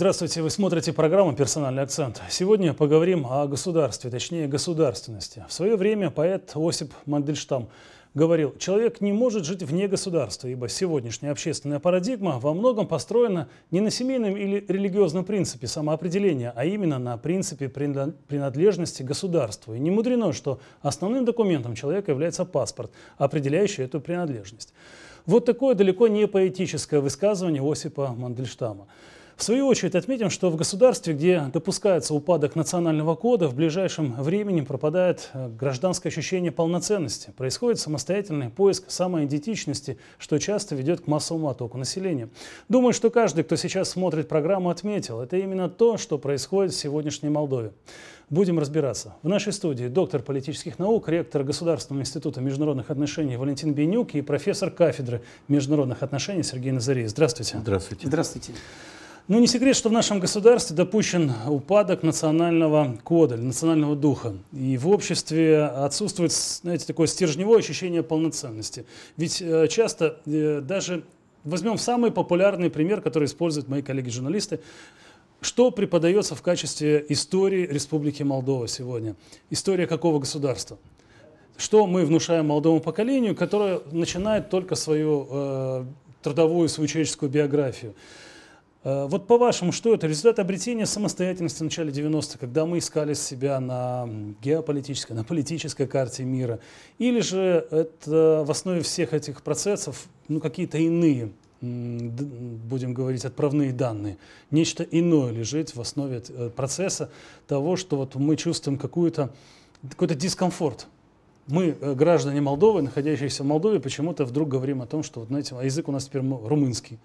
Здравствуйте, вы смотрите программу «Персональный акцент». Сегодня поговорим о государстве, точнее государственности. В свое время поэт Осип Мандельштам говорил, человек не может жить вне государства, ибо сегодняшняя общественная парадигма во многом построена не на семейном или религиозном принципе самоопределения, а именно на принципе принадлежности государству. И не мудрено, что основным документом человека является паспорт, определяющий эту принадлежность. Вот такое далеко не поэтическое высказывание Осипа Мандельштама. В свою очередь отметим, что в государстве, где допускается упадок национального кода, в ближайшем времени пропадает э, гражданское ощущение полноценности. Происходит самостоятельный поиск самоидентичности, что часто ведет к массовому оттоку населения. Думаю, что каждый, кто сейчас смотрит программу, отметил. Это именно то, что происходит в сегодняшней Молдове. Будем разбираться. В нашей студии доктор политических наук, ректор Государственного института международных отношений Валентин Бенюк и профессор кафедры международных отношений Сергей Назарей. Здравствуйте. Здравствуйте. Здравствуйте. Ну не секрет, что в нашем государстве допущен упадок национального кода, национального духа. И в обществе отсутствует, знаете, такое стержневое ощущение полноценности. Ведь э, часто э, даже возьмем самый популярный пример, который используют мои коллеги-журналисты, что преподается в качестве истории Республики Молдова сегодня? История какого государства? Что мы внушаем молодому поколению, которое начинает только свою э, трудовую, свою человеческую биографию? Э, вот по-вашему, что это? Результат обретения самостоятельности в начале 90-х, когда мы искали себя на геополитической, на политической карте мира? Или же это в основе всех этих процессов ну, какие-то иные, будем говорить, отправные данные? Нечто иное лежит в основе э, процесса того, что вот мы чувствуем какую-то, какой-то дискомфорт мы, э, граждане Молдовы, находящиеся в Молдове, почему-то вдруг говорим о том, что, вот, знаете, а язык у нас теперь румынский.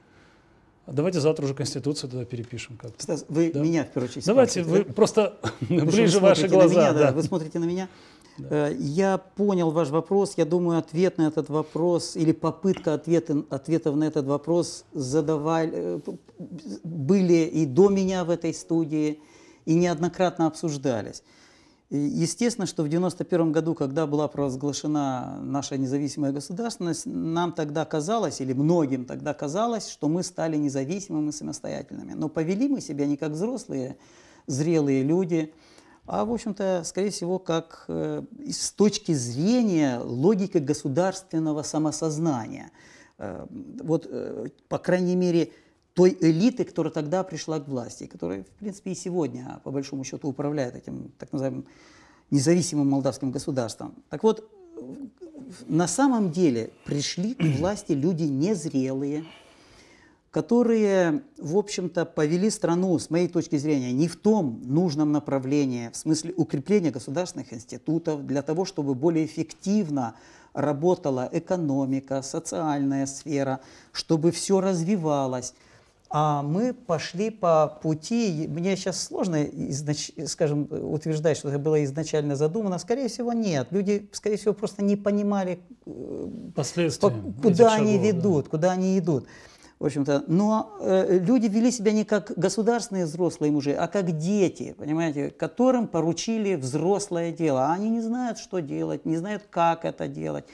Давайте завтра уже Конституцию тогда перепишем как-то. Стас, вы да? меня в первую очередь Давайте спрашиваете. вы просто Потому ближе вы ваши глаза. Меня, да. Да. Вы смотрите на меня. Да. Э, я понял ваш вопрос. Я думаю, ответ на этот вопрос или попытка ответа, ответов на этот вопрос задавали, э, были и до меня в этой студии, и неоднократно обсуждались естественно, что в 1991 году, когда была провозглашена наша независимая государственность, нам тогда казалось, или многим тогда казалось, что мы стали независимыми и самостоятельными. Но повели мы себя не как взрослые, зрелые люди, а, в общем-то, скорее всего, как э, с точки зрения логики государственного самосознания. Э, вот, э, по крайней мере, той элиты, которая тогда пришла к власти, которая, в принципе, и сегодня, по большому счету, управляет этим так называемым независимым молдавским государством. Так вот, на самом деле пришли к власти люди незрелые, которые, в общем-то, повели страну, с моей точки зрения, не в том нужном направлении, в смысле укрепления государственных институтов, для того, чтобы более эффективно работала экономика, социальная сфера, чтобы все развивалось а мы пошли по пути, мне сейчас сложно, изнач... скажем, утверждать, что это было изначально задумано, скорее всего, нет. Люди, скорее всего, просто не понимали, э, Последствия по... куда они шагов, ведут, да. куда они идут. В общем-то, но э, люди вели себя не как государственные взрослые мужи, а как дети, понимаете, которым поручили взрослое дело. А они не знают, что делать, не знают, как это делать.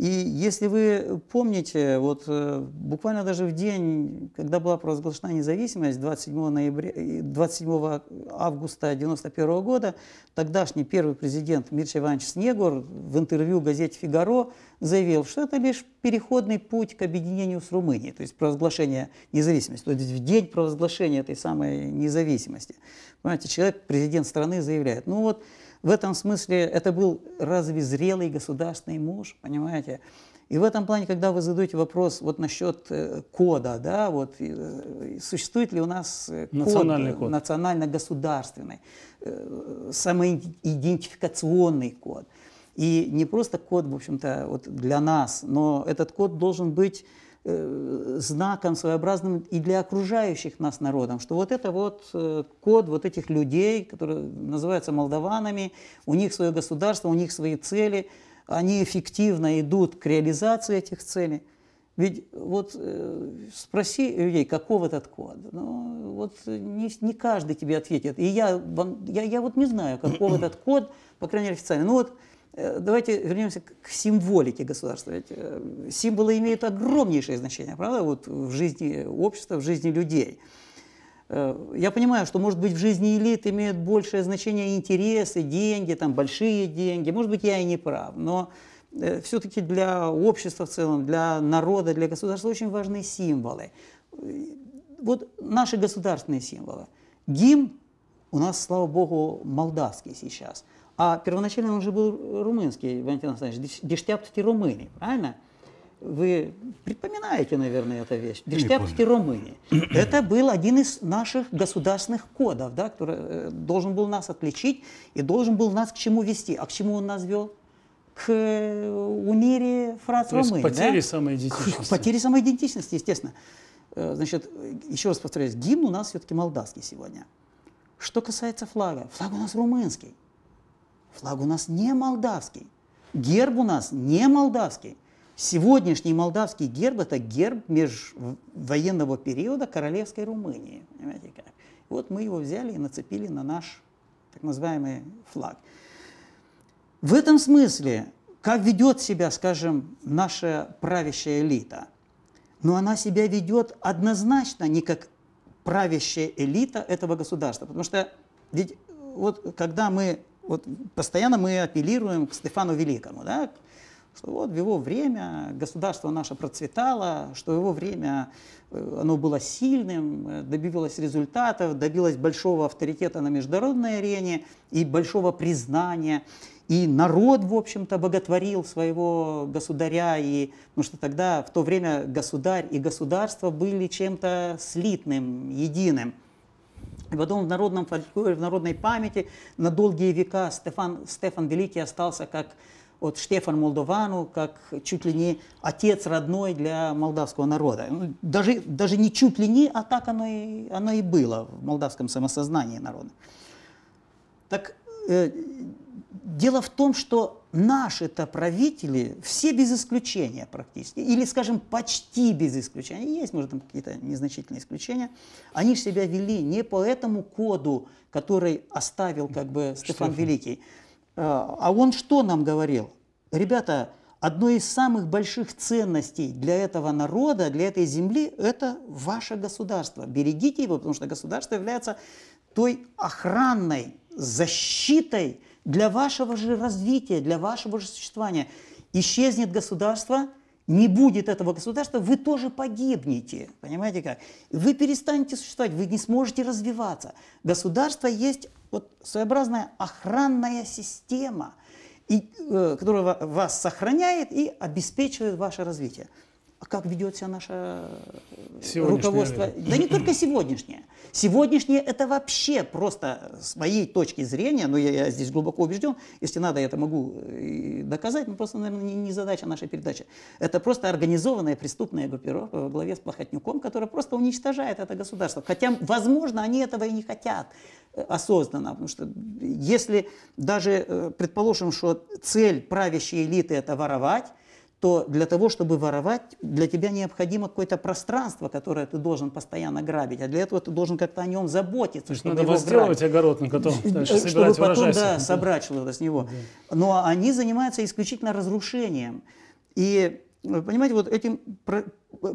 И если вы помните, вот э, буквально даже в день, когда была провозглашена независимость, 27, ноября, 27 э, августа 1991 года, тогдашний первый президент Мирча Иванович Снегур в интервью газете «Фигаро» заявил, что это лишь переходный путь к объединению с Румынией, то есть провозглашение независимости, то есть в день провозглашения этой самой независимости. Понимаете, человек, президент страны заявляет, ну вот в этом смысле это был разве зрелый государственный муж, понимаете? И в этом плане, когда вы задаете вопрос вот насчет э, кода, да, вот э, существует ли у нас э, код, национальный код, национально-государственный, самоидентификационный код. И не просто код, в общем-то, вот для нас, но этот код должен быть Э, знаком своеобразным и для окружающих нас народом, что вот это вот э, код вот этих людей, которые называются молдаванами, у них свое государство, у них свои цели, они эффективно идут к реализации этих целей. Ведь вот э, спроси людей, каков этот код. Ну, вот не, не каждый тебе ответит. И я, я, я вот не знаю, каков этот код, по крайней мере, официально. Ну вот Э, давайте вернемся к символике государства. Ведь э, символы имеют огромнейшее значение, правда, вот в жизни общества, в жизни людей. Э, я понимаю, что, может быть, в жизни элит имеют большее значение интересы, деньги, там, большие деньги. Может быть, я и не прав, но все-таки для общества в целом, для народа, для государства очень важны символы. Вот наши государственные символы. Гимн у нас, слава богу, молдавский сейчас. А первоначально он же был румынский, Валентин Александрович, дештяптите Румыни, правильно? Вы припоминаете, наверное, эту вещь. Дештяптите Румыни. Это был один из наших государственных кодов, да, который э, должен был нас отличить и должен был нас к чему вести. А к чему он нас вел? к э, унире фраз Румы. потере да? самоидентичности. К потере самоидентичности, естественно. Э, значит, еще раз повторяюсь, гимн у нас все-таки молдавский сегодня. Что касается флага, флаг у нас румынский. Флаг у нас не молдавский. Герб у нас не молдавский. Сегодняшний молдавский герб – это герб межвоенного периода Королевской Румынии. Понимаете как? Вот мы его взяли и нацепили на наш так называемый флаг. В этом смысле, как ведет себя, скажем, наша правящая элита? Но ну, она себя ведет однозначно не как правящая элита этого государства. Потому что ведь вот когда мы вот постоянно мы апеллируем к Стефану Великому, да, что вот в его время государство наше процветало, что в его время э, оно было сильным, э, добивалось результатов, добилось большого авторитета на международной арене и большого признания. И народ, в общем-то, боготворил своего государя, и, потому что тогда, в то время, государь и государство были чем-то слитным, единым. И потом в народном фольклоре, в народной памяти на долгие века Стефан, Стефан Великий остался как от Штефан Молдовану, как чуть ли не отец родной для молдавского народа. Ну, даже, даже не чуть ли не, а так оно и, оно и было в молдавском самосознании народа. Так э, дело в том, что наши-то правители, все без исключения практически, или, скажем, почти без исключения, есть, может, там какие-то незначительные исключения, они себя вели не по этому коду, который оставил как бы Штефан, Штефан. Великий. А, а он что нам говорил? Ребята, одной из самых больших ценностей для этого народа, для этой земли, это ваше государство. Берегите его, потому что государство является той охранной защитой, для вашего же развития, для вашего же существования. Исчезнет государство, не будет этого государства, вы тоже погибнете. Понимаете как? Вы перестанете существовать, вы не сможете развиваться. Государство есть вот своеобразная охранная система, и, э, которая вас сохраняет и обеспечивает ваше развитие а как ведет себя наше э, руководство. Да не только сегодняшнее. Сегодняшнее это вообще просто с моей точки зрения, но я, я здесь глубоко убежден, если надо, я это могу э, доказать, но просто, наверное, не, не задача нашей передачи. Это просто организованная преступная группировка во главе с Плохотнюком, которая просто уничтожает это государство. Хотя, возможно, они этого и не хотят э, осознанно, потому что если даже предположим, что цель правящей элиты это воровать, то для того, чтобы воровать, для тебя необходимо какое-то пространство, которое ты должен постоянно грабить, а для этого ты должен как-то о нем заботиться. То есть чтобы надо его возделывать грабить. огород, на котором Чтобы потом, да, собрать что-то с него. Но они занимаются исключительно разрушением. И, э, понимаете, вот этим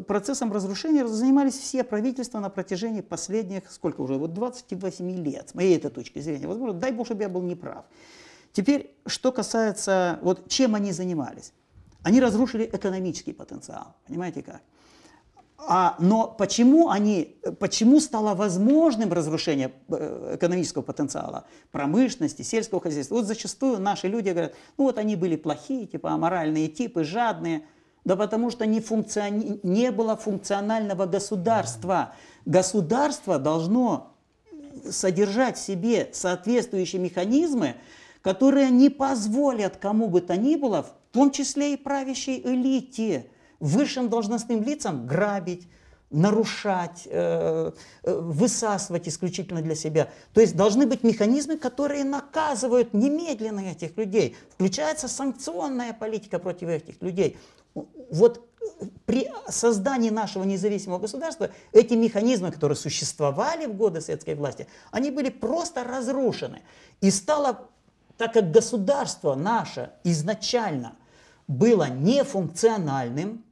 процессом разрушения занимались все правительства на протяжении последних, сколько уже, вот 28 лет, с моей этой точки зрения. Возможно, дай бог, чтобы я был неправ. Теперь, что касается, вот чем они занимались. Они разрушили экономический потенциал, понимаете как? А, но почему, они, почему стало возможным разрушение э, экономического потенциала промышленности, сельского хозяйства? Вот зачастую наши люди говорят, ну вот они были плохие, типа аморальные типы, жадные. Да потому что не, функциони... не было функционального государства. Государство должно содержать в себе соответствующие механизмы, которые не позволят кому бы то ни было том числе и правящей элите, высшим должностным лицам грабить, нарушать, э, э, высасывать исключительно для себя. То есть должны быть механизмы, которые наказывают немедленно этих людей. Включается санкционная политика против этих людей. Вот при создании нашего независимого государства эти механизмы, которые существовали в годы советской власти, они были просто разрушены. И стало, так как государство наше изначально – было нефункциональным,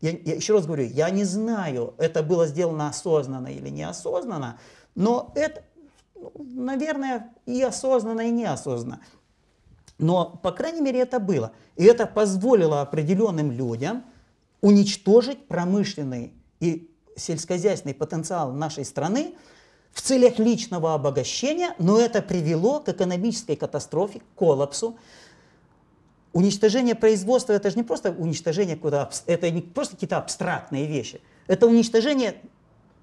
я, я еще раз говорю, я не знаю, это было сделано осознанно или неосознанно, но это, ну, наверное, и осознанно, и неосознанно. Но, по крайней мере, это было. И это позволило определенным людям уничтожить промышленный и сельскохозяйственный потенциал нашей страны в целях личного обогащения, но это привело к экономической катастрофе, к коллапсу, Уничтожение производства это же не просто уничтожение куда это не просто какие-то абстрактные вещи. Это уничтожение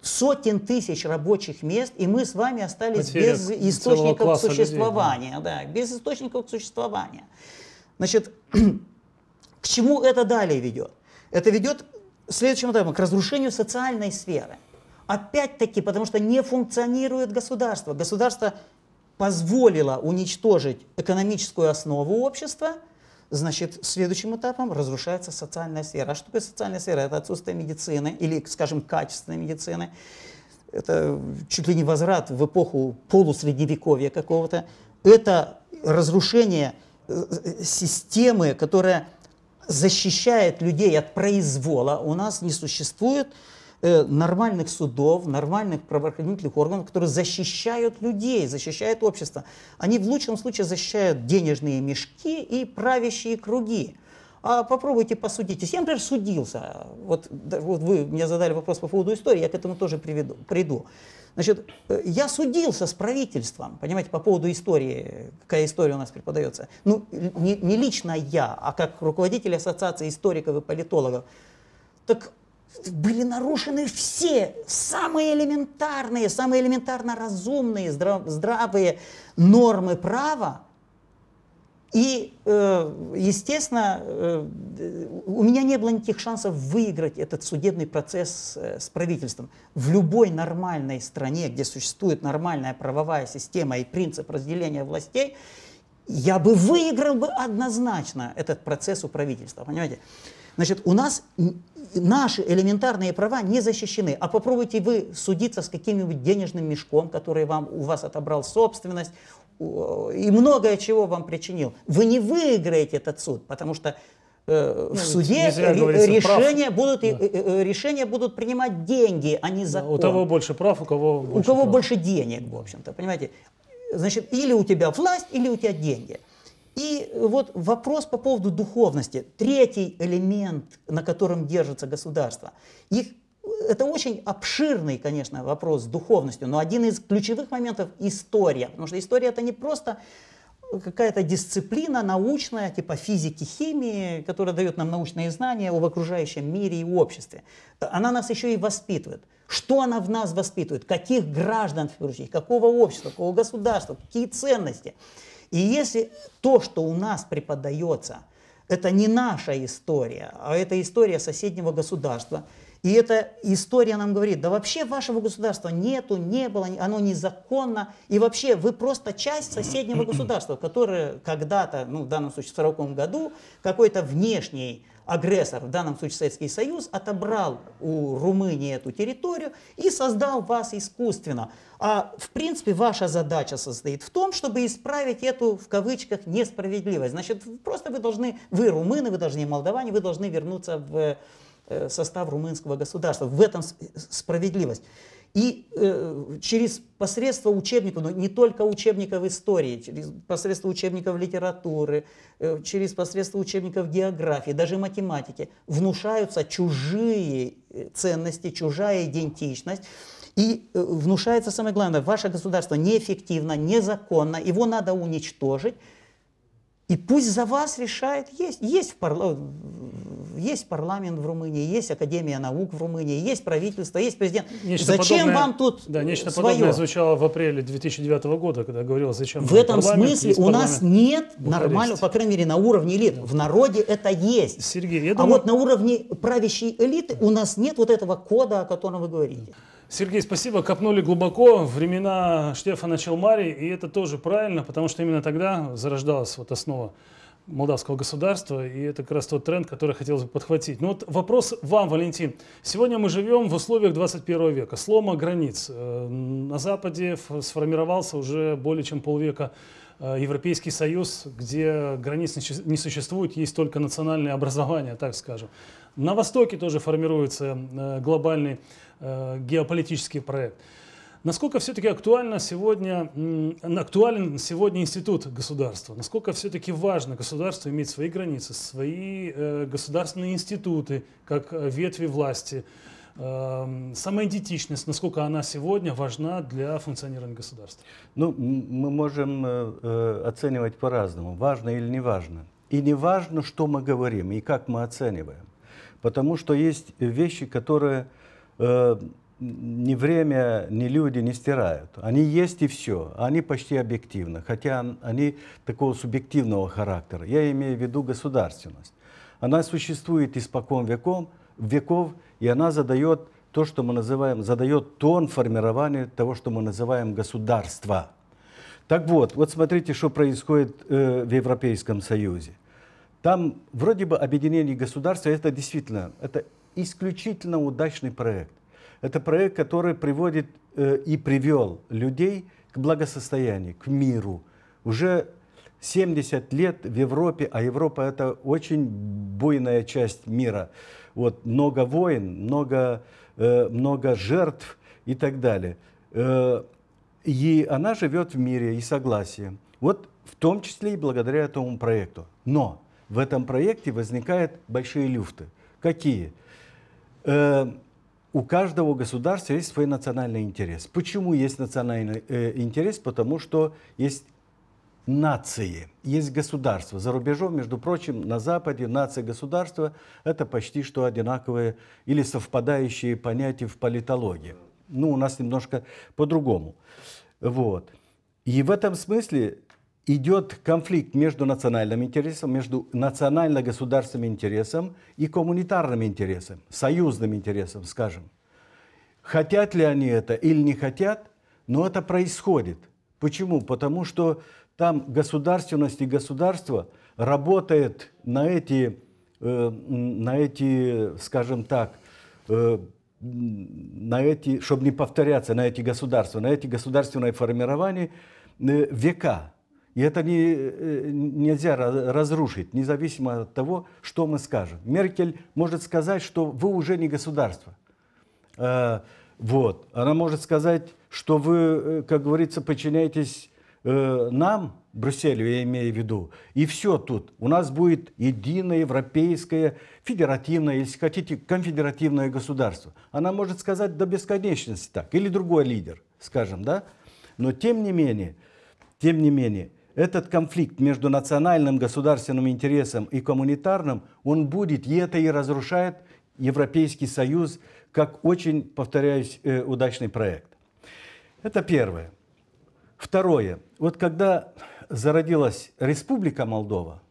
сотен тысяч рабочих мест, и мы с вами остались без источников существования, людей, да. да, без источников существования. Значит, к чему это далее ведет? Это ведет следующим этапом к разрушению социальной сферы. Опять-таки, потому что не функционирует государство. Государство позволило уничтожить экономическую основу общества – Значит, следующим этапом разрушается социальная сфера. А что такое социальная сфера? Это отсутствие медицины или, скажем, качественной медицины. Это чуть ли не возврат в эпоху полусредневековья какого-то. Это разрушение э, э, системы, которая защищает людей от произвола. У нас не существует э, нормальных судов, нормальных правоохранительных органов, которые защищают людей, защищают общество. Они в лучшем случае защищают денежные мешки и правящие круги. А попробуйте посудить. Я, например, судился. Вот, вот вы мне задали вопрос по поводу истории, я к этому тоже приведу, приду. Значит, э, я судился с правительством, понимаете, по поводу истории, какая история у нас преподается. Ну, не, не лично я, а как руководитель Ассоциации историков и политологов. Так были нарушены все самые элементарные, самые элементарно разумные, здравые нормы права. И, э, естественно, э, у меня не было никаких шансов выиграть этот судебный процесс э, с правительством. В любой нормальной стране, где существует нормальная правовая система и принцип разделения властей, я бы выиграл бы однозначно этот процесс у правительства, понимаете? Значит, у нас наши элементарные права не защищены. А попробуйте вы судиться с каким-нибудь денежным мешком, который вам, у вас отобрал собственность и многое чего вам причинил. Вы не выиграете этот суд, потому что э, в ну, суде решения будут, да. Э, э, решения будут принимать деньги, а не закон. У того больше прав, у кого больше У кого прав. больше денег, в общем-то, понимаете? Значит, или у тебя власть, или у тебя деньги. И вот вопрос по поводу духовности. Третий элемент, на котором держится государство. Их, это очень обширный, конечно, вопрос с духовностью, но один из ключевых моментов – история. Потому что история – это не просто какая-то дисциплина научная, типа физики, химии, которая дает нам научные знания об окружающем мире и обществе. Она нас еще и воспитывает. Что она в нас воспитывает? Каких граждан, в первую очередь, какого общества, какого государства, какие ценности? И если то, что у нас преподается, это не наша история, а это история соседнего государства, и эта история нам говорит, да вообще вашего государства нету, не было, оно незаконно. И вообще вы просто часть соседнего государства, которое когда-то, ну в данном случае в 1940 году, какой-то внешний агрессор, в данном случае Советский Союз, отобрал у Румынии эту территорию и создал вас искусственно. А в принципе ваша задача состоит в том, чтобы исправить эту, в кавычках, несправедливость. Значит, просто вы должны, вы румыны, вы должны молдаване, вы должны вернуться в Э, состав румынского государства. В этом э, справедливость. И э, через посредство учебников, но не только учебников истории, через посредство учебников литературы, э, через посредство учебников географии, даже математики, внушаются чужие э, ценности, чужая идентичность. И э, внушается самое главное, ваше государство неэффективно, незаконно, его надо уничтожить. И пусть за вас решает, есть, есть, парла... Э, есть парламент в Румынии, есть Академия наук в Румынии, есть правительство, есть президент. Нечто зачем подобное, вам тут Да, нечто свое? подобное звучало в апреле 2009 года, когда говорил, зачем В этом смысле у нас нет Бухарест. нормального, по крайней мере, на уровне элит. В народе это есть. Сергей, я а думаю... А вот на уровне правящей элиты у нас нет вот этого кода, о котором вы говорите. Сергей, спасибо. Копнули глубоко. Времена Штефана Челмари. И это тоже правильно, потому что именно тогда зарождалась вот основа молдавского государства, и это как раз тот тренд, который хотелось бы подхватить. Но ну вот вопрос вам, Валентин. Сегодня мы живем в условиях 21 века, слома границ. Э, на Западе сформировался уже более чем полвека э, Европейский Союз, где границ не существует, есть только национальное образование, так скажем. На Востоке тоже формируется э, глобальный Э, геополитический проект. Насколько все-таки актуально сегодня, актуален сегодня институт государства? Насколько все-таки важно государству иметь свои границы, свои э, государственные институты, как э, ветви власти? Эм, самоидентичность, насколько она сегодня важна для функционирования государства? Ну, мы можем оценивать по-разному, важно или не важно. И не важно, что мы говорим и как мы оцениваем. Потому что есть вещи, которые Э, ни время, ни люди не стирают. Они есть и все. Они почти объективны, хотя они такого субъективного характера. Я имею в виду государственность. Она существует испокон веков, веков и она задает то, что мы называем, задает тон формирования того, что мы называем государство. Так вот, вот смотрите, что происходит э, в Европейском Союзе. Там вроде бы объединение государства, это действительно, это исключительно удачный проект. Это проект, который приводит э, и привел людей к благосостоянию, к миру. Уже 70 лет в Европе, а Европа это очень буйная часть мира. Вот много войн, много, э, много жертв и так далее. Э, и она живет в мире и согласии. Вот в том числе и благодаря этому проекту. Но в этом проекте возникают большие люфты. Какие? э, у каждого государства есть свой национальный интерес. Почему есть национальный э, интерес? Потому что есть нации, есть государства. За рубежом, между прочим, на Западе нация государства – это почти что одинаковые или совпадающие понятия в политологии. Ну, у нас немножко по-другому. Вот. И в этом смысле идет конфликт между национальным интересом, между национально-государственным интересом и коммунитарным интересом, союзным интересом, скажем. Хотят ли они это или не хотят, но это происходит. Почему? Потому что там государственность и государство работает на эти, э, на эти скажем так, э, на эти, чтобы не повторяться, на эти государства, на эти государственные формирования э, века. И это не, э, нельзя разрушить, независимо от того, что мы скажем. Меркель может сказать, что вы уже не государство. Э, вот. Она может сказать, что вы, э, как говорится, подчиняетесь нам, Брюсселю, я имею в виду, и все тут. У нас будет единое европейское, федеративное, если хотите, конфедеративное государство. Она может сказать до бесконечности так, или другой лидер, скажем, да? Но тем не менее, тем не менее, этот конфликт между национальным государственным интересом и коммунитарным, он будет, и это и разрушает Европейский Союз как очень, повторяюсь, э, удачный проект. Это первое. Второе. Вот когда зародилась Республика Молдова,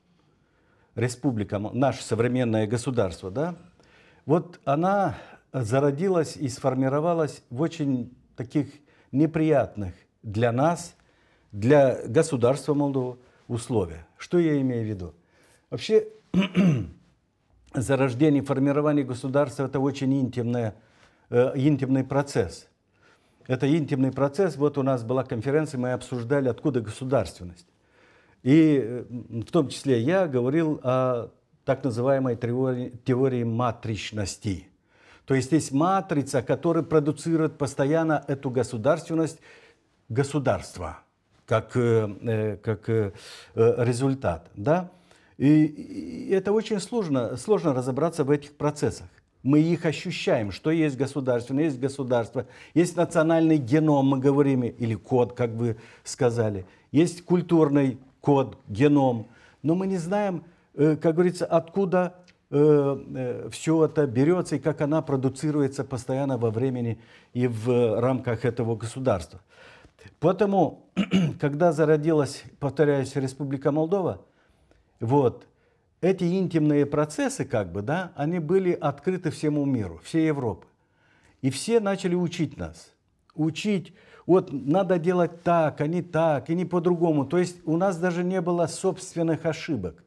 республика, наше современное государство, да, вот она зародилась и сформировалась в очень таких неприятных для нас – для государства Молдова условия. Что я имею в виду? Вообще, зарождение, формирование государства – это очень интимное, э, интимный процесс. Это интимный процесс. Вот у нас была конференция, мы обсуждали, откуда государственность. И э, в том числе я говорил о так называемой теории, теории матричности. То есть есть матрица, которая продуцирует постоянно эту государственность государства – как, э, э, как э, результат. Да? И это очень сложно, сложно разобраться в этих процессах. Мы их ощущаем, что есть государственное, есть государство, есть национальный геном, мы говорим, или код, как вы сказали, есть культурный код, геном, но мы не знаем, как говорится, откуда все это берется и как она продуцируется постоянно во времени и в рамках этого государства. Поэтому, когда зародилась, повторяюсь, Республика Молдова, вот, эти интимные процессы, как бы, да, они были открыты всему миру, всей Европы. И все начали учить нас. Учить, вот, надо делать так, а не так, и не по-другому. То есть у нас даже не было собственных ошибок,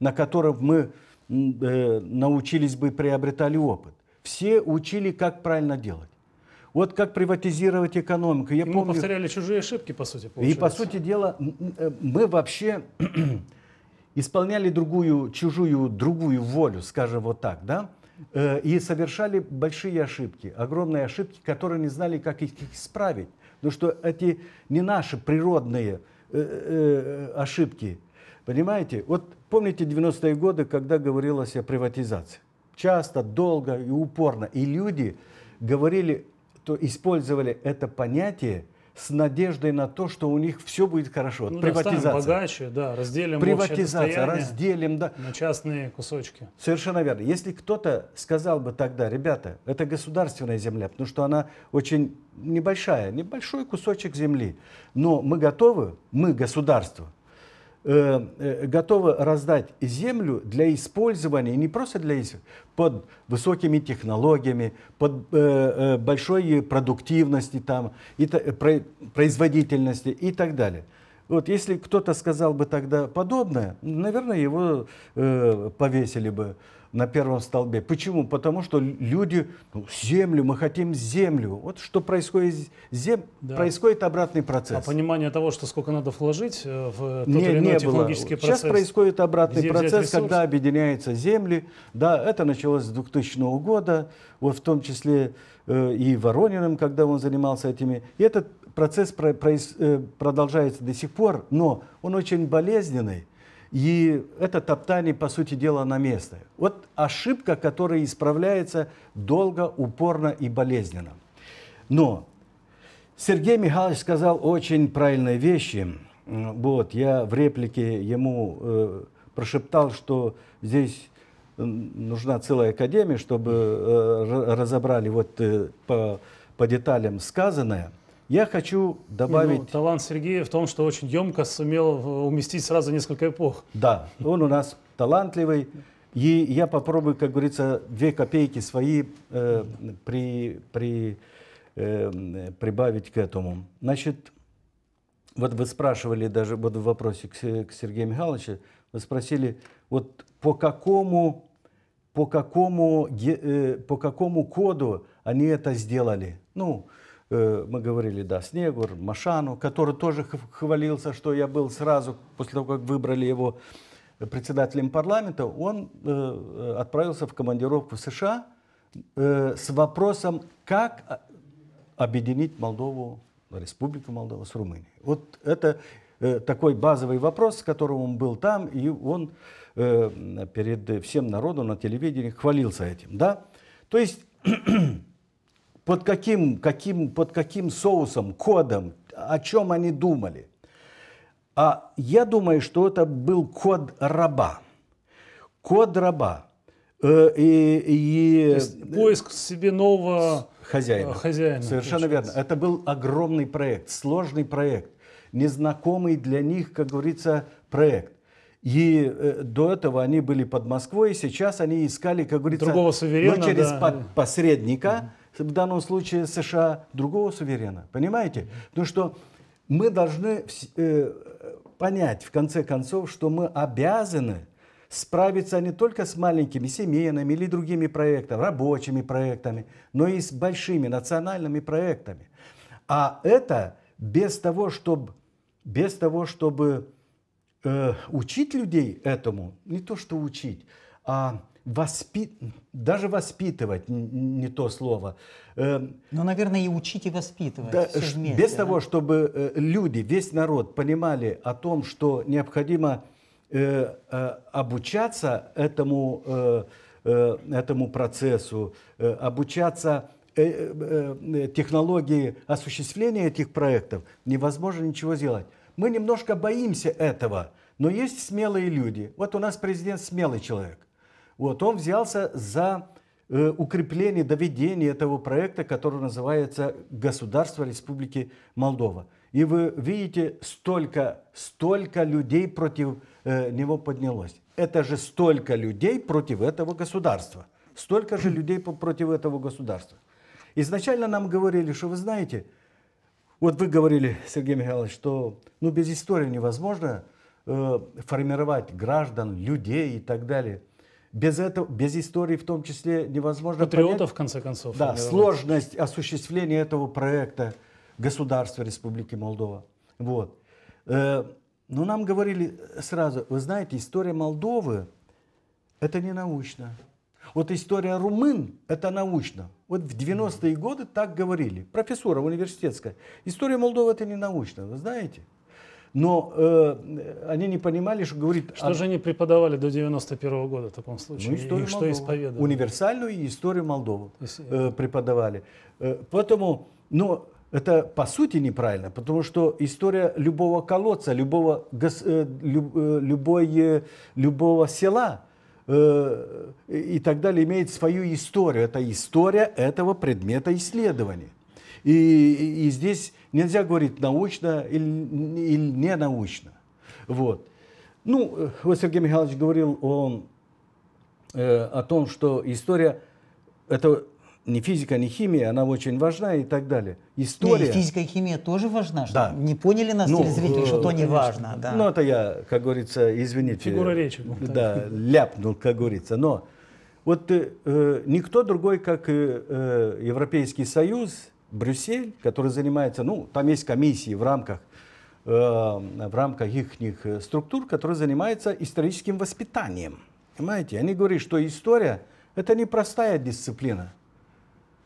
на которых мы э, научились бы, приобретали опыт. Все учили, как правильно делать. Вот как приватизировать экономику. Я и помню, мы повторяли чужие ошибки, по сути, получается. И, по сути дела, э, мы вообще исполняли другую, чужую, другую волю, скажем вот так, да? Э, и совершали большие ошибки, огромные ошибки, которые не знали, как их исправить. Потому ну что эти не наши природные э, ошибки. Понимаете? Вот помните 90-е годы, когда говорилось о приватизации? Часто, долго и упорно. И люди говорили, то использовали это понятие с надеждой на то, что у них все будет хорошо. Ну, Приватизация. Да, богаче, да, разделим Приватизация, разделим, да. На частные кусочки. Совершенно верно. Если кто-то сказал бы тогда, ребята, это государственная земля, потому что она очень небольшая, небольшой кусочек земли, но мы готовы, мы, государство, Э, э, готовы раздать землю для использования, не просто для под высокими технологиями, под э, большой продуктивности там, и, производительности и так далее. Вот если кто-то сказал бы тогда подобное, наверное, его э, повесили бы на первом столбе. Почему? Потому что люди, ну, землю, мы хотим землю. Вот что происходит, зем... да. происходит обратный процесс. А понимание того, что сколько надо вложить э, в тот не, или иной не технологический было. процесс? Сейчас происходит обратный Где процесс, когда объединяются земли. Да, это началось с 2000 года, вот в том числе э, и Ворониным, когда он занимался этими. И этот процесс про, про, э, продолжается до сих пор, но он очень болезненный и это топтание, по сути дела, на место. Вот ошибка, которая исправляется долго, упорно и болезненно. Но Сергей Михайлович сказал очень правильные вещи. Вот, я в реплике ему э, прошептал, что здесь э, нужна целая академия, чтобы э, разобрали вот э, по, по деталям сказанное – я хочу добавить... Ну, талант Сергея в том, что очень емко сумел уместить сразу несколько эпох. Да, он у нас талантливый. И я попробую, как говорится, две копейки свои э, при, при, э, прибавить к этому. Значит, вот вы спрашивали даже вот в вопросе к, Сергею Михайловичу, вы спросили, вот по какому, по какому, э, по какому коду они это сделали? Ну, э, Э, мы говорили, да, Снегур, Машану, который тоже хвалился, что я был сразу, после того, как выбрали его председателем парламента, он э, э, отправился в командировку в США с вопросом, как объединить Молдову, Республику Молдова с Румынией. Вот это такой базовый вопрос, с которым он был там, и он перед всем народом на телевидении хвалился этим. Да? То есть под каким, каким, под каким соусом, кодом, о чем они думали. А я думаю, что это был код раба. Код раба. Э, и, и... Есть, поиск себе нового хозяина. Э, хозяина Совершенно верно. Это был огромный проект, сложный проект, незнакомый для них, как говорится, проект. И э, до этого они были под Москвой, и сейчас они искали, как говорится, Другого суверена, но ну, через да. посредника. Да в данном случае США, другого суверена. Понимаете? Потому что мы должны э, понять, в конце концов, что мы обязаны справиться не только с маленькими семейными или другими проектами, рабочими проектами, но и с большими национальными проектами. А это без того, чтобы, без того, чтобы э, учить людей этому, не то что учить, а воспитывать даже воспитывать не то слово. Эм, но, ну, наверное, и учить и воспитывать. Да, вместе, без да? того, чтобы э, люди, весь народ понимали о том, что необходимо э, э, обучаться этому, этому процессу, обучаться технологии осуществления этих проектов, невозможно ничего сделать. Мы немножко боимся этого, но есть смелые люди. Вот у нас президент смелый человек. Вот, он взялся за э, укрепление, доведение этого проекта, который называется «Государство Республики Молдова». И вы видите, столько, столько людей против э, него поднялось. Это же столько людей против этого государства. Столько же людей против этого государства. Изначально нам говорили, что вы знаете, вот вы говорили, Сергей Михайлович, что ну, без истории невозможно э, формировать граждан, людей и так далее – без, этого, без истории в том числе невозможно Патриотов понять. в конце концов. Да, сложность осуществления этого проекта государства Республики Молдова. Вот. Э, но нам говорили сразу, вы знаете, история Молдовы – это не научно. Вот история румын – это научно. Вот в 90-е годы так говорили. Профессора университетская. История Молдовы – это не научно, вы знаете – но э, они не понимали, что говорит... Что а... же они преподавали до 91 года в таком случае? Ну, историю и что исповедовали? Универсальную историю Молдовы э, преподавали. Э, поэтому, но ну, это по сути неправильно, потому что история любого колодца, любого, гос, э, люб, э, любой, э, любого села э, и так далее имеет свою историю. Это история этого предмета исследования. И, и здесь нельзя говорить научно или, или не научно. Вот. Ну, вот Сергей Михайлович говорил о, э, о том, что история это не физика, не химия, она очень важна и так далее. История... И физика и химия тоже важна. Что да. Не поняли нас ну, телезрители, что то не важно. Да. Ну, это я, как говорится, извините. Фигура речи. Ну, да, ляпнул, как говорится. Но вот э, э никто другой, как э, э Европейский Союз, Брюссель, который занимается, ну, там есть комиссии в рамках, э, в рамках их э, структур, которые занимаются историческим воспитанием. Понимаете? Они говорят, что история – это непростая дисциплина.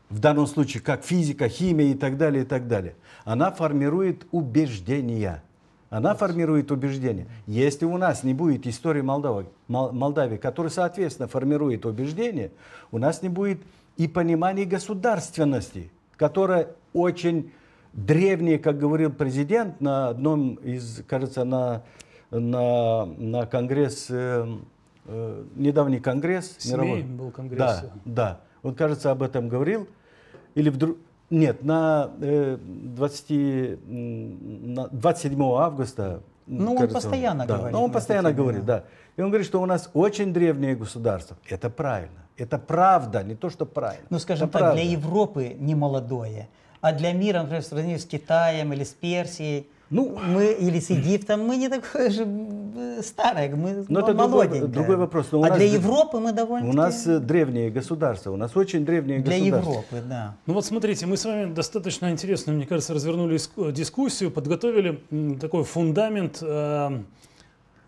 В данном случае, как физика, химия и так далее, и так далее. Она формирует убеждения. Она формирует убеждения. Если у нас не будет истории Молдавии, Молдавии, которая, соответственно, формирует убеждения, у нас не будет и понимания государственности – которая очень древняя, как говорил президент на одном из, кажется, на, на, на конгресс, э, э, недавний конгресс. СМИ мировой. был конгресс. Да, да. Он, кажется, об этом говорил. Или вдруг... Нет, на, э, 20, на 27 августа ну, кажется, он постоянно он, да, говорит. Ну, он постоянно говорит, да. И он говорит, что у нас очень древнее государство. Это правильно. Это правда, не то, что правильно. Ну, скажем это так, правда. для Европы не молодое, а для мира, например, в сравнении с Китаем или с Персией, ну, мы или с Египтом, мы не такое же старое, мы Но это молоденькое. Другой, другой вопрос. Но а для Европы мы довольно У нас э, древние государства, у нас очень древние для государства. Для Европы, да. Ну вот смотрите, мы с вами достаточно интересно, мне кажется, развернули дискуссию, подготовили такой фундамент э,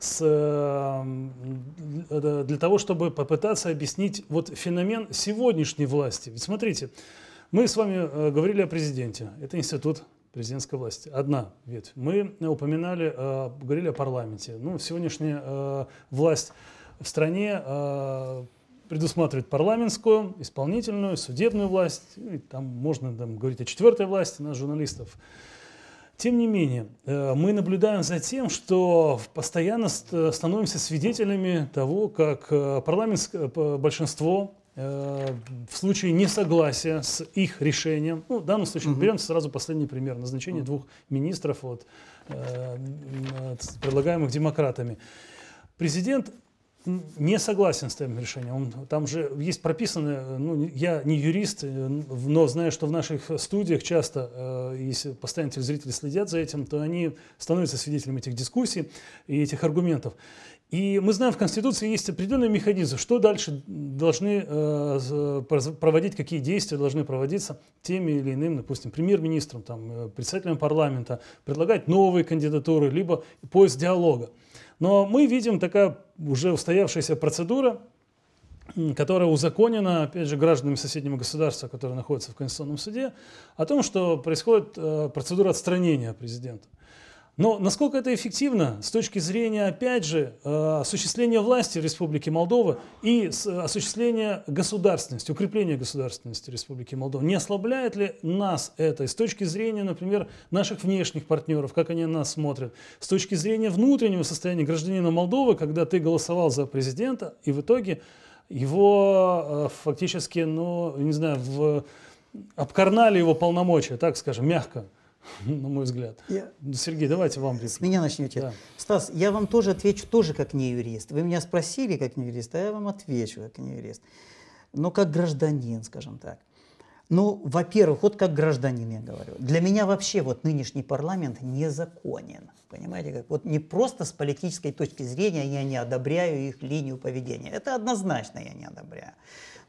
с, эм, для того, чтобы попытаться объяснить вот феномен сегодняшней власти. Ведь смотрите, мы с вами э, говорили о президенте. Это институт президентской власти. Одна ветвь. Мы упоминали, э, говорили о парламенте. Ну, сегодняшняя э, власть в стране предусматривает парламентскую, исполнительную, судебную власть. И там можно там, говорить о четвертой власти, нас, журналистов. Тем не менее, э, мы наблюдаем за тем, что постоянно становимся свидетелями того, как э, парламентское э, большинство в случае несогласия с их решением, ну, в данном случае угу. берем сразу последний пример, назначение угу. двух министров, вот, предлагаемых демократами. Президент не согласен с твоим решением. Он, там же есть прописано, ну, я не юрист, э, но знаю, что в наших студиях часто, э, если постоянно зрители следят за этим, то они становятся свидетелями этих дискуссий и этих аргументов. И мы знаем, в Конституции есть определенный механизм, что дальше должны э, проводить, какие действия должны проводиться теми или иным, допустим, премьер-министром, там, э, председателем парламента, предлагать новые кандидатуры, либо поиск диалога. Но мы видим такая уже устоявшаяся процедура, которая узаконена, опять же, гражданами соседнего государства, которые находятся в Конституционном суде, о том, что происходит э, процедура отстранения президента. Но насколько это эффективно с точки зрения, опять же, э, осуществления власти Республики Молдова и э, осуществления государственности, укрепления государственности Республики Молдова? Не ослабляет ли нас это с точки зрения, например, наших внешних партнеров, как они на нас смотрят, с точки зрения внутреннего состояния гражданина Молдовы, когда ты голосовал за президента и в итоге его э, фактически, ну, не знаю, в, обкарнали его полномочия, так скажем, мягко – на мой взгляд. Я... Сергей, давайте вам С меня начнете. Да. Стас, я вам тоже отвечу, тоже как не юрист. Вы меня спросили как не юрист, а я вам отвечу как не юрист. Но ну, как гражданин, скажем так. Ну, во-первых, вот как гражданин я говорю. Для меня вообще вот нынешний парламент незаконен. Понимаете, как? Вот не просто с политической точки зрения я не одобряю их линию поведения. Это однозначно я не одобряю.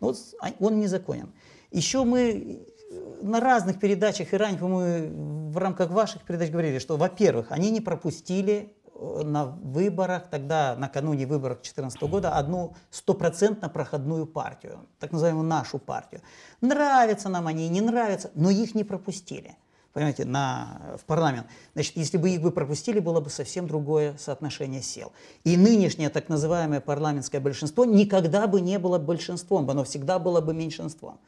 Но вот а, он незаконен. Еще мы на разных передачах и раньше мы в рамках ваших передач говорили, что, во-первых, они не пропустили э, на выборах, тогда накануне выборов 2014 года, одну стопроцентно проходную партию, так называемую нашу партию. Нравятся нам они, не нравятся, но их не пропустили. Понимаете, на, в парламент. Значит, если бы их бы пропустили, было бы совсем другое соотношение сил. И нынешнее так называемое парламентское большинство никогда бы не было большинством, оно всегда было бы меньшинством.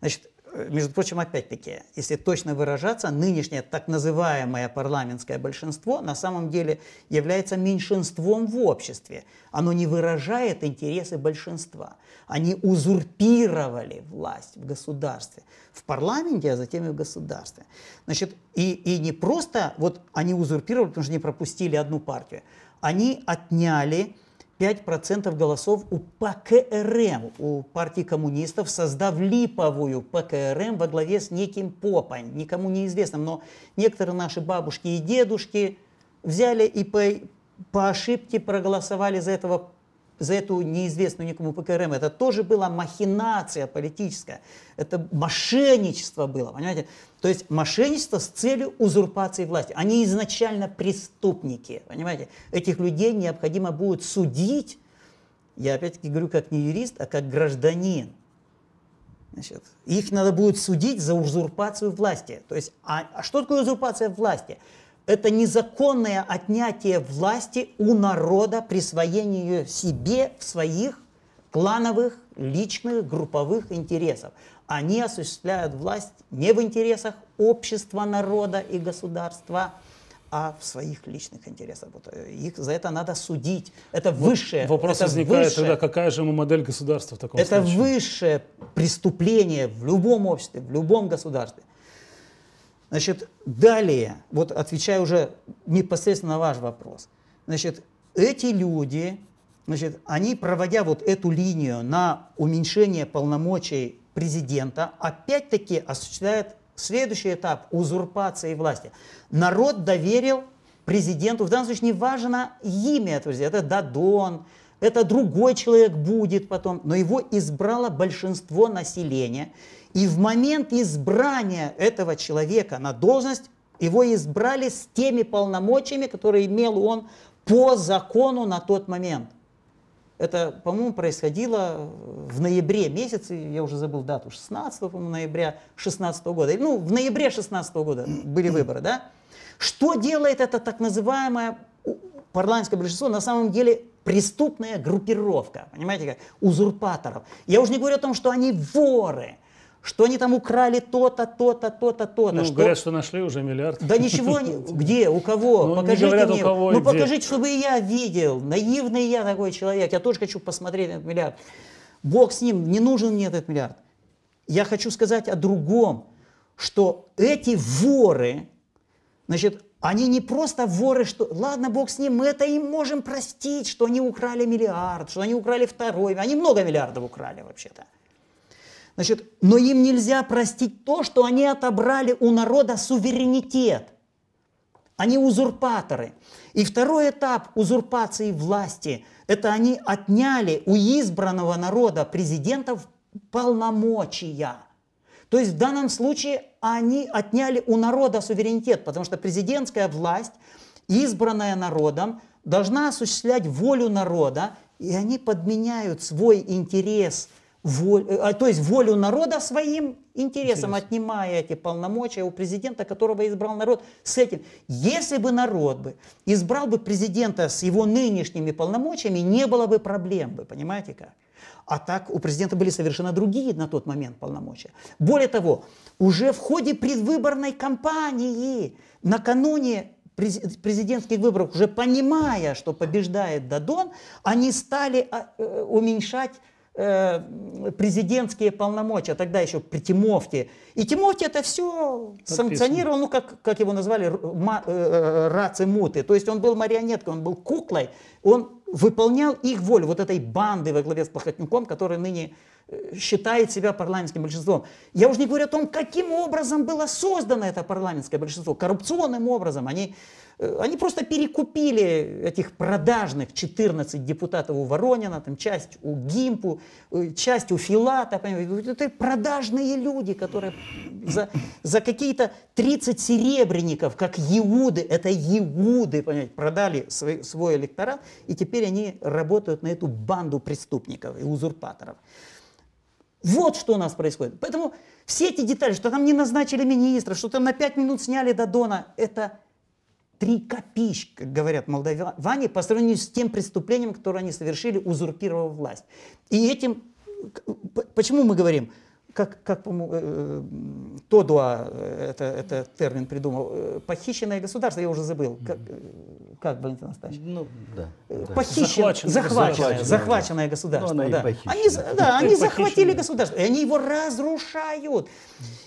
Значит, между прочим, опять-таки, если точно выражаться, нынешнее так называемое парламентское большинство на самом деле является меньшинством в обществе. Оно не выражает интересы большинства. Они узурпировали власть в государстве, в парламенте, а затем и в государстве. Значит, и, и не просто вот они узурпировали, потому что не пропустили одну партию. Они отняли 5% голосов у ПКРМ, у партии коммунистов, создав липовую ПКРМ во главе с неким Попом, никому неизвестным, но некоторые наши бабушки и дедушки взяли и по, по ошибке проголосовали за этого за эту неизвестную никому ПКРМ, это тоже была махинация политическая, это мошенничество было, понимаете? То есть мошенничество с целью узурпации власти. Они изначально преступники, понимаете? Этих людей необходимо будет судить, я опять-таки говорю как не юрист, а как гражданин. Значит, их надо будет судить за узурпацию власти. То есть, а, а что такое узурпация власти? это незаконное отнятие власти у народа, присвоение ее себе в своих клановых, личных, групповых интересов. Они осуществляют власть не в интересах общества, народа и государства, а в своих личных интересах. Вот э, их за это надо судить. Это высшее. Вопрос это возникает высшее, тогда, какая же мы модель государства в таком это случае? Это высшее преступление в любом обществе, в любом государстве. Значит, далее, вот отвечаю уже непосредственно на ваш вопрос, значит, эти люди, значит, они, проводя вот эту линию на уменьшение полномочий президента, опять-таки осуществляют следующий этап узурпации власти. Народ доверил президенту, в данном случае не важно имя этого президента, это Дадон, это другой человек будет потом. Но его избрало большинство населения. И в момент избрания этого человека на должность его избрали с теми полномочиями, которые имел он по закону на тот момент. Это, по-моему, происходило в ноябре месяце, я уже забыл дату, 16 ноября 16 года. Ну, в ноябре 16 года были выборы, да? Что делает это так называемое парламентское большинство? На самом деле преступная группировка, понимаете, как узурпаторов. Я уже не говорю о том, что они воры, что они там украли то-то, то-то, то-то, то-то. Ну, что... говорят, что нашли уже миллиард. Да ничего, где, у кого? Ну, покажите говорят, мне. У кого ну, покажите, чтобы и я видел. Наивный я такой человек. Я тоже хочу посмотреть этот миллиард. Бог с ним, не нужен мне этот миллиард. Я хочу сказать о другом, что эти воры, значит, они не просто воры, что ладно, бог с ним, мы это им можем простить, что они украли миллиард, что они украли второй, они много миллиардов украли вообще-то. Значит, но им нельзя простить то, что они отобрали у народа суверенитет. Они узурпаторы. И второй этап узурпации власти – это они отняли у избранного народа президентов полномочия – то есть в данном случае они отняли у народа суверенитет, потому что президентская власть, избранная народом, должна осуществлять волю народа, и они подменяют свой интерес, воль, э, то есть волю народа своим интересом, Интерес. отнимая эти полномочия у президента, которого избрал народ, с этим. Если бы народ бы избрал бы президента с его нынешними полномочиями, не было бы проблем бы, понимаете как? А так у президента были совершенно другие на тот момент полномочия. Более того, уже в ходе предвыборной кампании, накануне президентских выборов, уже понимая, что побеждает Дадон, они стали а, э, уменьшать э, президентские полномочия, тогда еще при Тимовке. И Тимовке это все Подписано. санкционировал, ну как, как его назвали, э, э раци муты. То есть он был марионеткой, он был куклой, он выполнял их волю, вот этой банды во главе с Плохотнюком, который ныне э, считает себя парламентским большинством. Я уже не говорю о том, каким образом было создано это парламентское большинство, коррупционным образом. Они, э, они просто перекупили этих продажных 14 депутатов у Воронина, там, часть у Гимпу, э, часть у Филата. Понимаете? Это продажные люди, которые за, за какие-то 30 серебряников, как еуды, это еуды, понимаете, продали свой, свой электорат и теперь теперь они работают на эту банду преступников и узурпаторов. Вот что у нас происходит. Поэтому все эти детали, что там не назначили министра, что там на пять минут сняли Дадона, это три копеечки, как говорят молдаване, по сравнению с тем преступлением, которое они совершили, узурпировав власть. И этим, почему мы говорим, как, как э, э, Тодуа, э, это, это термин придумал, э, похищенное государство, я уже забыл, как, как Валентин Астафьевич? Ну, да. Похищенное, захваченное, захваченное, захваченное ну, да. государство. Ну, да. Они, да, они захватили государство, и они его разрушают.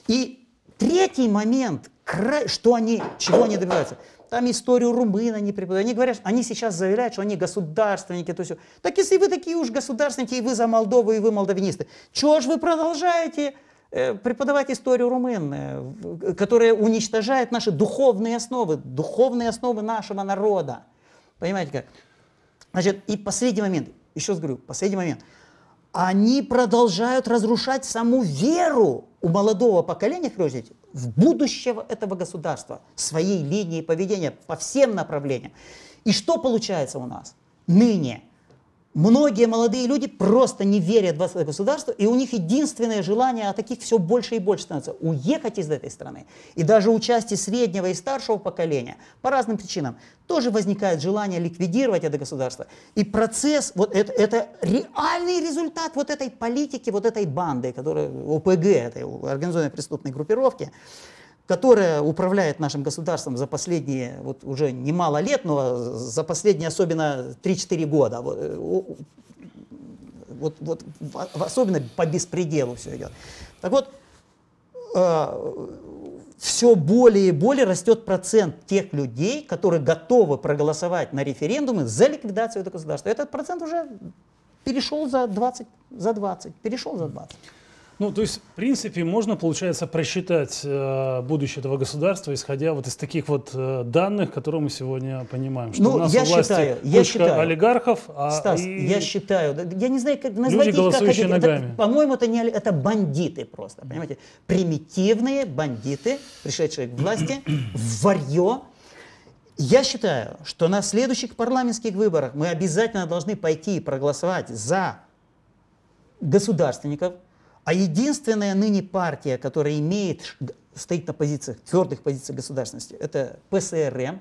И третий момент, что они, чего они добиваются – там историю румын они преподают. Они говорят, они сейчас заявляют, что они государственники. То есть, так если вы такие уж государственники, и вы за Молдову, и вы молдавинисты, чего же вы продолжаете э, преподавать историю румын, которая уничтожает наши духовные основы, духовные основы нашего народа. Понимаете как? Значит, и последний момент, еще раз говорю, последний момент – они продолжают разрушать саму веру у молодого поколения, хрюзить, в будущего этого государства, своей линии поведения по всем направлениям. И что получается у нас? Ныне Многие молодые люди просто не верят в государство, и у них единственное желание, а таких все больше и больше становится, уехать из этой страны. И даже у части среднего и старшего поколения по разным причинам тоже возникает желание ликвидировать это государство. И процесс, вот это, это реальный результат вот этой политики, вот этой банды, которая ОПГ, этой организованной преступной группировки, которая управляет нашим государством за последние, вот уже немало лет, но за последние особенно 3-4 года, вот, э, вот, вот, особенно по беспределу все идет. Так вот, э, все более и более растет процент тех людей, которые готовы проголосовать на референдумы за ликвидацию этого государства. Этот процент уже перешел за 20, за 20, перешел за 20. Ну, то есть, в принципе, можно, получается, просчитать э, будущее этого государства, исходя вот из таких вот э, данных, которые мы сегодня понимаем. Что ну, у нас я у власти считаю, я считаю. олигархов, а Стас, и... я считаю, я не знаю, как назвать их, как хотите. Ногами. Это, по-моему, это не это бандиты просто, понимаете? Примитивные бандиты, пришедшие к власти, варье. Я считаю, что на следующих парламентских выборах мы обязательно должны пойти и проголосовать за государственников, а единственная ныне партия, которая имеет, стоит на позициях, твердых позициях государственности, это ПСРМ.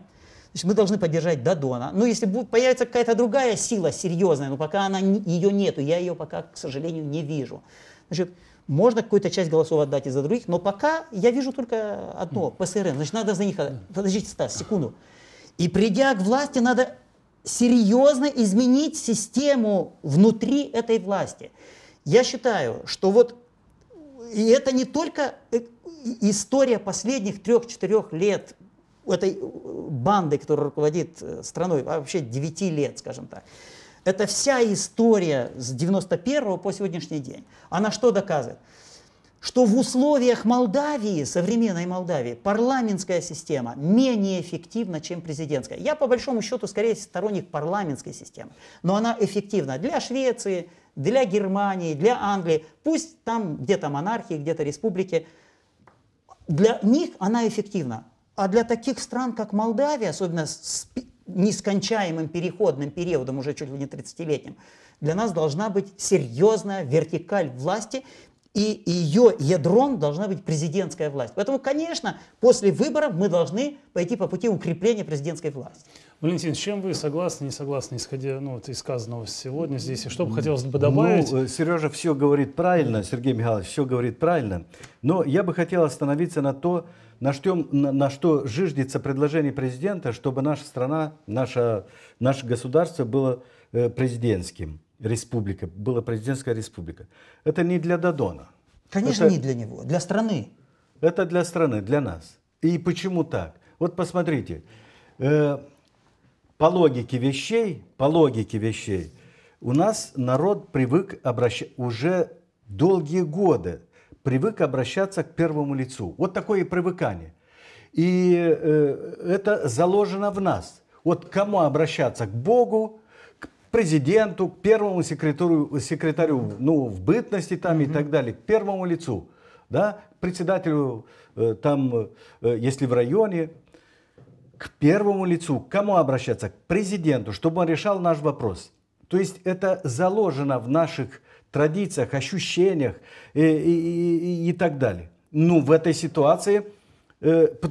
Значит, мы должны поддержать Дадона. Но если будет, появится какая-то другая сила серьезная, но пока она, ее нету, я ее пока, к сожалению, не вижу. Значит, можно какую-то часть голосов отдать и за других, но пока я вижу только одно, ПСРМ. Значит, надо за них... Подождите, Стас, секунду. И придя к власти, надо серьезно изменить систему внутри этой власти. Я считаю, что вот и это не только э, история последних трех-четырех лет этой э, банды, которая руководит э, страной, а вообще девяти лет, скажем так. Это вся история с 91 по сегодняшний день. Она что доказывает? Что в условиях Молдавии, современной Молдавии, парламентская система менее эффективна, чем президентская. Я по большому счету скорее сторонник парламентской системы, но она эффективна для Швеции, для Германии, для Англии, пусть там где-то монархии, где-то республики, для них она эффективна. А для таких стран, как Молдавия, особенно с нескончаемым переходным периодом, уже чуть ли не 30-летним, для нас должна быть серьезная вертикаль власти, и ее ядром должна быть президентская власть. Поэтому, конечно, после выборов мы должны пойти по пути укрепления президентской власти. Валентин, с чем вы согласны, не согласны, исходя ну, вот из сказанного сегодня здесь? И что бы хотелось бы добавить? Ну, э, Сережа все говорит правильно, Сергей Михайлович все говорит правильно. Но я бы хотел остановиться на то, на что, на, на что жиждется предложение президента, чтобы наша страна, наша, наше государство было э, президентским, республика, была президентская республика. Это не для Дадона. Конечно, это, не для него, для страны. Это для страны, для нас. И почему так? Вот посмотрите, э, по логике вещей, по логике вещей, у нас народ привык обращаться уже долгие годы, привык обращаться к первому лицу. Вот такое привыкание. И э, это заложено в нас. Вот к кому обращаться? К Богу, к президенту, к первому секретарю, секретарю ну, в бытности там mm-hmm. и так далее, к первому лицу, да, к председателю э, там, э, если в районе, к первому лицу, к кому обращаться? К президенту, чтобы он решал наш вопрос. То есть это заложено в наших традициях, ощущениях и, и, и, и так далее. Ну, в этой ситуации э, э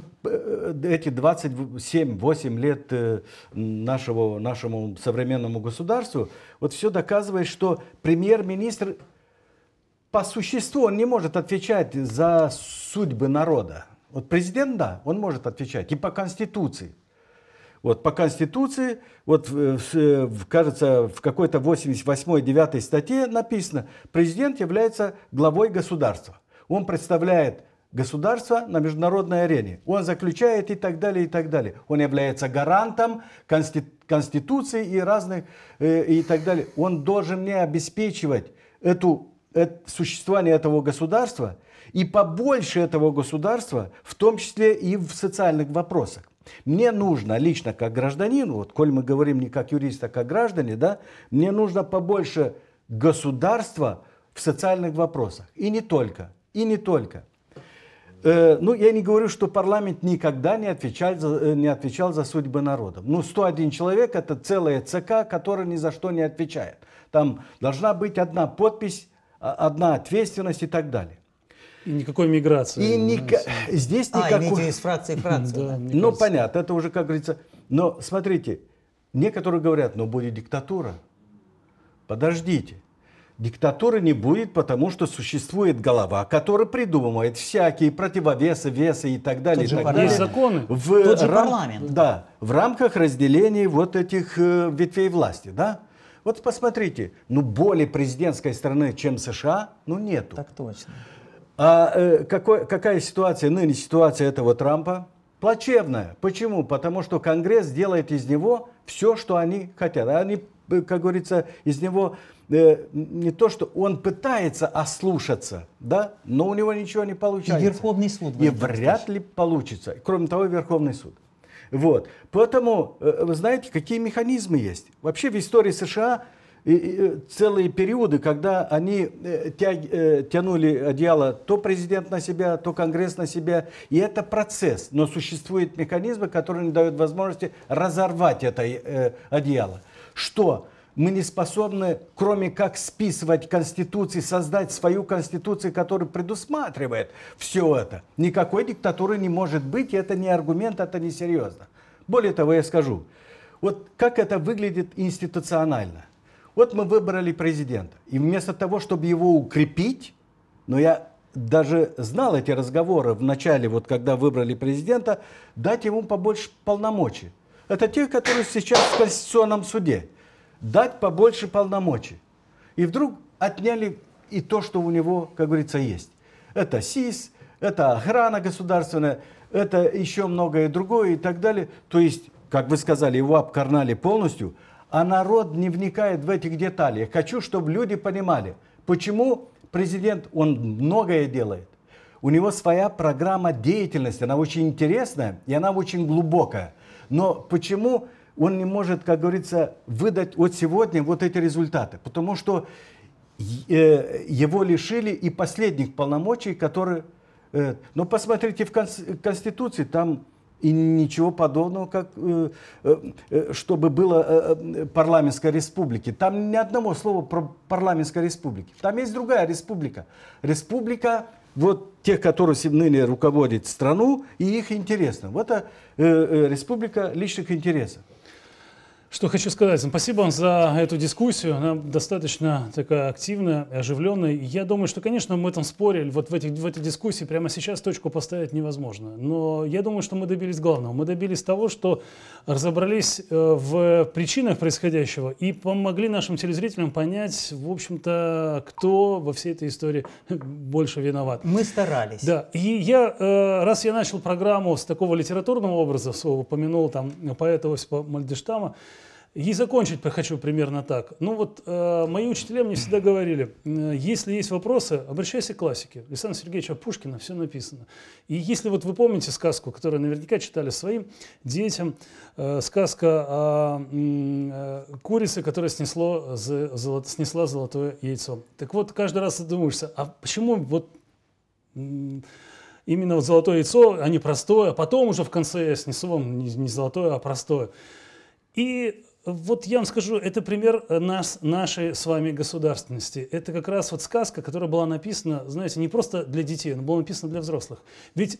эти 27-8 лет э, нашего, нашему современному государству, вот все доказывает, что премьер-министр по существу он не может отвечать за судьбы народа. Вот президент, да, он может отвечать и по Конституции. Вот по Конституции, вот, э, э, кажется, в какой-то 88-9 статье написано, президент является главой государства. Он представляет государство на международной арене. Он заключает и так далее, и так далее. Он является гарантом Конституции и разных, э, и так далее. Он должен не обеспечивать эту, это, существование этого государства и побольше этого государства, в том числе и в социальных вопросах. Мне нужно лично как гражданину, вот коль мы говорим не как юрист, а как граждане, да, мне нужно побольше государства в социальных вопросах. И не только, и не только. Э, ну, я не говорю, что парламент никогда не отвечал, за, э, не отвечал за судьбы народа. Ну, 101 человек – это целая ЦК, которая ни за что не отвечает. Там должна быть одна подпись, а, одна ответственность и так далее. И никакой миграции. И ника... здесь а, никакой... А, из фракции Франции. да, ну, понятно, это уже, как говорится... Но, смотрите, некоторые говорят, но «Ну, будет диктатура. Подождите. Диктатуры не будет, потому что существует голова, которая придумывает всякие противовесы, весы и так далее. Тот и так далее. Есть законы. В Тот же рам... парламент. Да, в рамках разделения вот этих э, ветвей власти, да? Вот посмотрите, ну более президентской страны, чем США, ну нету. Так точно. А э, какой, какая ситуация, ныне ситуация этого Трампа? Плачевная. Почему? Потому что Конгресс делает из него все, что они хотят. Они, э, как говорится, из него э, не то, что он пытается ослушаться, да, но у него ничего не получается. И Верховный суд. И вряд ли получится. Кроме того, Верховный суд. Вот. Поэтому, э, вы знаете, какие механизмы есть. Вообще в истории США Э, целые периоды, когда они э, тяг, э, тянули одеяло то президент на себя, то Конгресс на себя. И это процесс. Но существуют механизмы, которые не дают возможности разорвать это одеяло. Что? мы не способны, кроме как списывать Конституции, создать свою Конституцию, которая предусматривает все это. Никакой диктатуры не может быть, и это не аргумент, это не серьезно. Более того, я скажу, вот как это выглядит институционально – вот мы выбрали президента. И вместо того, чтобы его укрепить, но я даже знал эти разговоры в начале, вот когда выбрали президента, дать ему побольше полномочий. Это те, которые сейчас в Конституционном суде. Дать побольше полномочий. И вдруг отняли и то, что у него, как говорится, есть. Это СИС, это охрана государственная, это еще многое другое и так далее. То есть, как вы сказали, его обкарнали полностью – а народ не вникает в этих деталей. Хочу, чтобы люди понимали, почему президент, он многое делает. У него своя программа деятельности, она очень интересная и она очень глубокая. Но почему он не может, как говорится, выдать вот сегодня вот эти результаты? Потому что э, его лишили и последних полномочий, которые... Э, но посмотрите в Конституции, там и ничего подобного, как, э, э, э, чтобы было парламентской республики. Там ни одного слова про парламентской республики. Там есть другая республика. Республика вот тех, которые ныне руководят страну, и их интересно. Вот это республика личных интересов. Что хочу сказать. Спасибо вам за эту дискуссию. Она достаточно такая активная и оживленная. Я думаю, что, конечно, мы там спорили, вот в, этих, в этой дискуссии прямо сейчас точку поставить невозможно. Но я думаю, что мы добились главного. Мы добились того, что разобрались э, в причинах происходящего и помогли нашим телезрителям понять, в общем-то, кто во всей этой истории больше виноват. Мы старались. Да. И я, э, раз я начал программу с такого литературного образа, упомянул там поэта Осипа Мальдештама, и закончить хочу примерно так. Ну вот э, мои учителя мне всегда говорили, э, если есть вопросы, обращайся к классике. Александра Сергеевича Пушкина все написано. И если вот вы помните сказку, которую наверняка читали своим детям, э, сказка о э, курице, которая снесло, золото, снесла золотое яйцо. Так вот, каждый раз задумываешься, а почему вот... Э, именно вот золотое яйцо, а не простое, а потом уже в конце я снесу вам не, не золотое, а простое. И вот я вам скажу, это пример э, нас, нашей с вами государственности. Это как раз вот сказка, которая была написана, знаете, не просто для детей, но была написана для взрослых. Ведь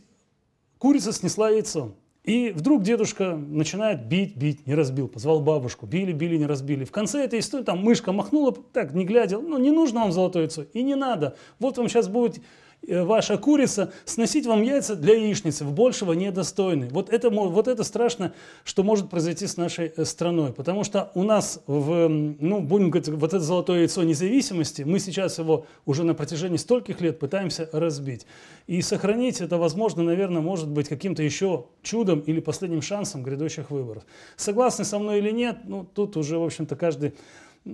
курица снесла яйцо. И вдруг дедушка начинает бить, бить, не разбил, позвал бабушку, били, били, не разбили. В конце этой истории там мышка махнула, так, не глядя, ну не нужно вам золотое яйцо, и не надо. Вот вам сейчас будет Э, ваша курица, сносить вам яйца для яичницы, в большего недостойны. Вот это, вот это страшно, что может произойти с нашей э, страной, потому что у нас, в, ну, будем говорить, вот это золотое яйцо независимости, мы сейчас его уже на протяжении стольких лет пытаемся разбить. И сохранить это, возможно, наверное, может быть каким-то еще чудом или последним шансом грядущих выборов. Согласны со мной или нет, ну, тут уже, в общем-то, каждый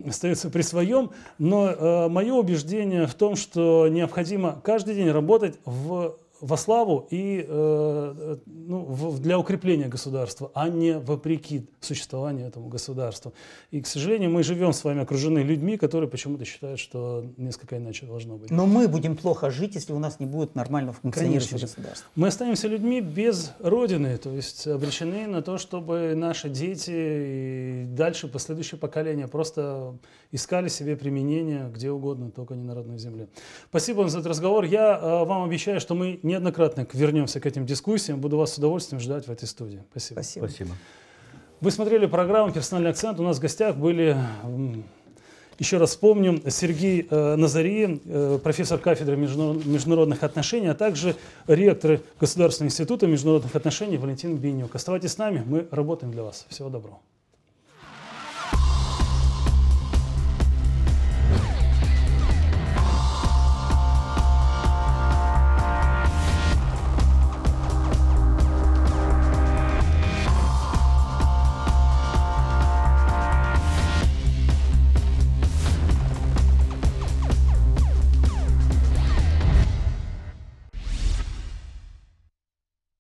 остается при своем, но э, мое убеждение в том, что необходимо каждый день работать в во славу и э, ну, в, для укрепления государства, а не вопреки существованию этому государства. И, к сожалению, мы живем с вами окружены людьми, которые почему-то считают, что несколько иначе должно быть. Но мы будем плохо жить, если у нас не будет нормально функционирующего государства. Мы останемся людьми без родины, то есть обречены на то, чтобы наши дети и дальше последующие поколения просто искали себе применение где угодно, только не на родной земле. Спасибо вам за этот разговор. Я э, вам обещаю, что мы не неоднократно вернемся к этим дискуссиям. Буду вас с удовольствием ждать в этой студии. Спасибо. Спасибо. Спасибо. Вы смотрели программу «Персональный акцент». У нас в гостях были, еще раз вспомним, Сергей э, Назари, э, профессор кафедры международных отношений, а также ректор Государственного института международных отношений Валентин Бенюк. Оставайтесь с нами, мы работаем для вас. Всего доброго.